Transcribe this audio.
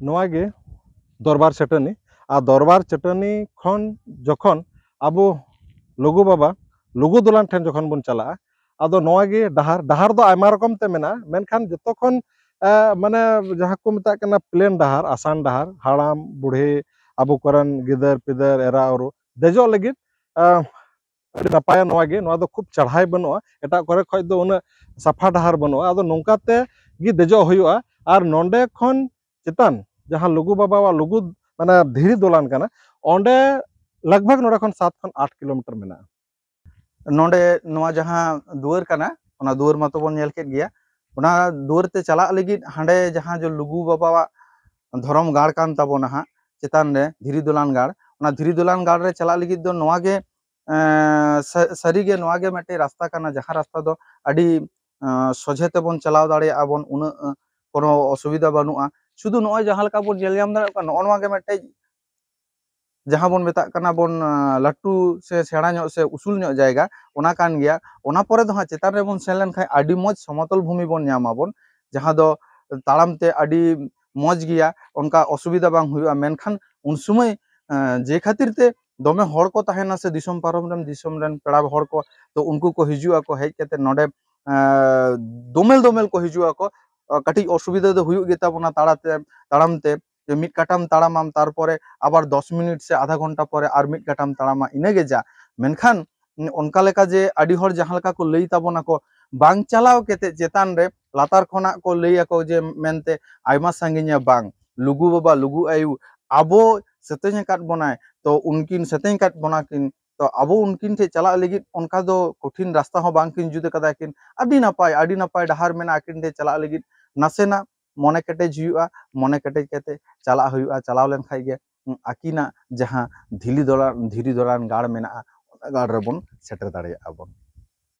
ᱱᱚᱣᱟ ᱜᱮ ᱫᱚᱨᱵᱟᱨ ᱪᱟᱹᱴᱟᱹᱱᱤ ᱟᱨ ᱫᱚᱨᱵᱟᱨ ᱪᱟᱹᱴᱟᱹᱱᱤ ᱠᱷᱚᱱ ᱡᱚᱠᱷᱚᱱ ᱟᱵᱚ ᱞᱩᱜᱩ ᱵᱟᱵᱟ ᱞᱩᱜᱩ ᱫᱚᱞᱟᱱ ᱴᱷᱮᱱ ᱡᱚᱠᱷᱚᱱ ᱵᱚᱱ ᱪᱟᱞᱟᱜᱼᱟ ᱟᱫᱚ ᱱᱚᱣᱟ ᱜᱮ ᱰᱟᱦᱟᱨ ᱰᱟᱦᱟᱨ ᱫᱚ ᱟᱭᱢᱟ ᱨᱚᱠᱚᱢ ᱛᱮ ᱢᱮᱱᱟᱜᱼᱟ ᱢᱮᱱᱠᱷᱟᱱ ᱡᱚᱛᱚ ᱠᱷᱚᱱ ᱢᱟᱱᱮ ᱡᱟᱦᱟᱸ ᱠᱚ ᱢᱮᱛᱟᱜ ᱠᱟᱱᱟ ᱯᱞᱮᱱ ᱰᱟᱦᱟᱨ ᱟᱥᱟᱱ ᱰᱟᱦᱟᱨ ᱦᱟᱲᱟᱢ ᱵᱩᱰᱷᱤ ᱟᱵᱚ ᱠᱚᱨᱮᱱ ᱜᱤᱫᱟᱹᱨ ᱯᱤᱫᱟᱹᱨ ᱮᱨᱟ ᱩᱨᱩ ᱫᱮᱡᱚᱜ ᱞᱟᱹᱜᱤᱫ ᱟᱹᱰᱤ ᱱᱟᱯᱟᱭᱟ ᱱᱚᱣᱟ ᱜᱮ ᱱᱚᱣᱟ ᱫᱚ ᱠᱷᱩᱵ ᱪᱟᱲᱦᱟᱭ ᱵᱟᱹᱱᱩᱜᱼᱟ ᱮᱴᱟᱜ ᱠᱚᱨᱮ ᱠᱷᱚᱡ ᱫᱚ ᱩᱱᱟᱹᱜ ᱥᱟᱯᱷᱟ ᱰᱟᱦᱟᱨ ᱵᱟᱹᱱᱩᱜᱼᱟ ᱟᱫᱚ ᱱᱚᱝᱠᱟᱛᱮ ᱜᱮ ᱫᱮᱡᱚᱜ ᱦᱩᱭᱩᱜᱼᱟ ᱟᱨ ᱱᱚᱸᱰᱮ ᱠᱷᱚᱱ ᱪᱮᱛᱟᱱ ᱡᱟᱦᱟᱸ ᱞᱩᱜᱩ ᱵᱟᱵᱟᱣᱟᱜ ᱞᱩᱜᱩ ᱢᱟᱱᱮ ᱫᱷᱤᱨᱤ ᱫᱚᱞᱟᱱ ᱠᱟᱱᱟ ᱚᱸᱰᱮ ᱞᱟᱜᱽᱵᱷᱟᱜᱽ ᱱᱚᱰᱮ ᱠᱷᱚᱱ ᱥᱟᱛ ᱠᱷᱚᱱ ᱟᱴ ᱠᱤᱞᱳᱢᱤᱴᱟᱨ ᱢᱮᱱᱟᱜᱼᱟ ᱱᱚᱰᱮ ᱱᱚᱣᱟ ᱡᱟᱦᱟं ᱫᱩᱣᱟᱹᱨ ᱠᱟᱱᱟ ᱚᱱᱟ ᱫᱩᱣᱟᱹᱨ ᱢᱟᱛᱚ ᱵᱚᱱ ᱧᱮᱞ ᱠᱮᱫ ᱜᱮᱭᱟ ᱚᱱᱟ ᱫᱩᱣᱟᱹᱨ ᱛᱮ ᱪᱟᱞᱟᱜ ᱞᱟᱹᱜᱤᱫ ᱦᱟᱸᱰᱮ ᱡᱟᱦᱟᱸ ᱡᱮ ᱞᱩᱜᱩ ᱵᱟᱵᱟᱣᱟᱜ ᱫᱷᱚᱨᱚᱢ ᱜᱟᱲ ᱠᱟᱱ ᱛᱟᱵᱚᱱᱟ ᱦᱟᱸᱜ ᱪᱮᱛᱟᱱ ᱨᱮ ᱫᱷᱤᱨᱤ ᱫᱚᱞᱟᱱ ᱜᱟᱲ ᱚᱱᱟ ᱫᱷᱤᱨᱤ ᱫᱚᱞᱟᱱ ᱜᱟᱲ ᱨᱮ ᱪᱟᱞᱟᱜ ᱞᱟᱹᱜᱤᱫ ᱫᱚ ᱱᱚᱣᱟ ᱜᱮ ᱥᱟᱹᱨᱤᱜᱮ ᱱᱚᱣᱟ ᱜᱮ ᱢᱤᱫᱴᱮᱡ ᱨᱟᱥᱛᱟ ᱠᱟᱱᱟ ᱡᱟᱦᱟᱸ ᱨᱟᱥᱛᱟ ᱫᱚ ᱟᱹᱰᱤ ᱥᱚᱡᱷᱮ ᱛᱮᱵᱚᱱ ᱪᱟᱞᱟᱣ ᱫᱟᱲᱮᱭᱟᱜᱼᱟ ᱵᱚᱱ ᱩᱱᱟᱹᱜ ᱠᱳᱱᱳ ᱚᱥᱩᱵᱤᱫᱷᱟ ᱵᱟᱹᱱᱩᱜᱼᱟ शुद्ध नॉय जहाँ का बोन जेल नॉनवा के मेटे जहाँ बोन बोन लट्टू से सेड़ा से उसूल नो जायगा ओना रे बोन सेन लेन मज समतल भूमि बोन बन बोन जहाँ दो ताड़ाम मज गया उनका असुविधा बांग मेनखान उन समय जे खातिर ते दमे हड़ को तहना से दिसम पारम रम दिसम रन पेड़ा हड़ को तो उनको को हिजुआ को हेज केते नडे दोमेल दोमेल को हिजुआ को ᱠᱟᱹᱴᱤᱡ ᱚᱥᱩᱵᱤᱫᱷᱟ ᱫᱚ ᱦᱩᱭᱩᱜ ᱜᱮ ᱛᱟᱵᱚᱱᱟ ᱛᱟᱲᱟᱛᱮ ᱛᱟᱲᱟᱢ ᱛᱮ ᱢᱤᱫ ᱠᱟᱴᱟᱢ ᱛᱟᱲᱟᱢᱟᱢ ᱛᱟᱨᱯᱚᱨᱮ ᱟᱵᱟᱨ 10 ᱢᱤᱱᱤᱴ ᱥᱮ ᱟᱫᱷᱟ ᱜᱷᱚᱱᱴᱟ ᱯᱚᱨᱮ ᱟᱨ ᱢᱤᱫ ᱠᱟᱴᱟᱢ ᱛᱟᱲᱟᱢᱟ ᱤᱱᱟᱹᱜᱮ ᱡᱟ ᱢᱮᱱᱠᱷᱟᱱ ᱚᱱᱠᱟ ᱞᱮᱠᱟ ᱡᱮ ᱟᱹᱰᱤ ᱦᱚᱲ ᱡᱟᱦᱟᱸ ᱞᱮᱠᱟ ᱠᱚ ᱞᱟᱹᱭ ᱛᱟᱵᱚᱱᱟ ᱠᱚ ᱵᱟᱝ ᱪᱟᱞᱟᱣ ᱠᱟᱛᱮ ᱪᱮᱛᱟᱱ ᱨᱮ ᱞᱟᱛᱟᱨ ᱠᱷᱚᱱᱟᱜ ᱠᱚ ᱞᱟᱹᱭ ᱟᱠᱚ ᱡᱮ ᱢᱮᱱᱛᱮ ᱟᱭᱢᱟ ᱥᱟᱺᱜᱤᱧᱟ ᱵᱟᱝ ᱞᱩᱜᱩ ᱵᱟᱵᱟ ᱞᱩᱜᱩ ᱟᱭᱩ ᱟᱵᱚ ᱥᱮᱛᱮᱧ ᱟᱠᱟᱫ ᱵᱚᱱᱟᱭ ᱛᱚ ᱩᱱᱠᱤᱱ ᱥᱮᱛᱮᱧ ᱟᱠᱟᱫ ᱵᱚᱱᱟ ᱠᱤᱱ ᱛᱚ ᱟᱵᱚ ᱩᱱᱠᱤᱱ ᱴᱷᱮᱡ ᱪᱟᱞᱟᱜ ᱞᱟᱹᱜᱤᱫ ᱚᱱᱠᱟ ᱫᱚ ᱠᱚᱴᱷᱤᱱ ᱨᱟᱥᱛᱟ ᱦᱚᱸ ᱵᱟᱝᱠᱤᱱ ᱡᱩᱛ ᱟᱠᱟᱫᱟ ᱠᱤᱱ ᱟᱹᱰᱤ ᱱᱟᱯᱟᱭ ᱟᱹᱰᱤ ᱱᱟᱯᱟᱭ ᱰᱟᱦᱟᱨ ᱢᱮᱱᱟᱜᱼᱟ ᱟᱹᱠᱤᱱ ᱴᱷᱮᱡ ᱪᱟᱞᱟᱜ ᱞᱟᱹᱜᱤᱫ ᱱᱟᱥᱮᱱᱟᱜ ᱢᱚᱱᱮ ᱠᱮᱴᱮᱡ ᱦᱩᱭᱩᱜᱼᱟ ᱢᱚᱱᱮ ᱠᱮᱴᱮᱡ ᱠᱟᱛᱮ ᱪᱟᱞᱟᱜ ᱦᱩᱭᱩᱜᱼᱟ ᱪᱟᱞᱟᱣ ᱞᱮᱱᱠᱷᱟᱡ ᱜᱮ ᱟᱹᱠᱤᱱᱟᱜ ᱡᱟᱦᱟᱸ ᱫᱷᱤᱨᱤ ᱫᱚᱞᱟᱱ ᱫᱷᱤᱨᱤ ᱫᱚᱞᱟᱱ ᱜᱟᱲ ᱢᱮᱱᱟᱜᱼᱟ ᱚᱱᱟ ᱜᱟᱲ ᱨᱮᱵᱚᱱ ᱥᱮᱴᱮᱨ ᱫᱟᱲᱮᱭᱟᱜᱼᱟ ᱵᱚᱱ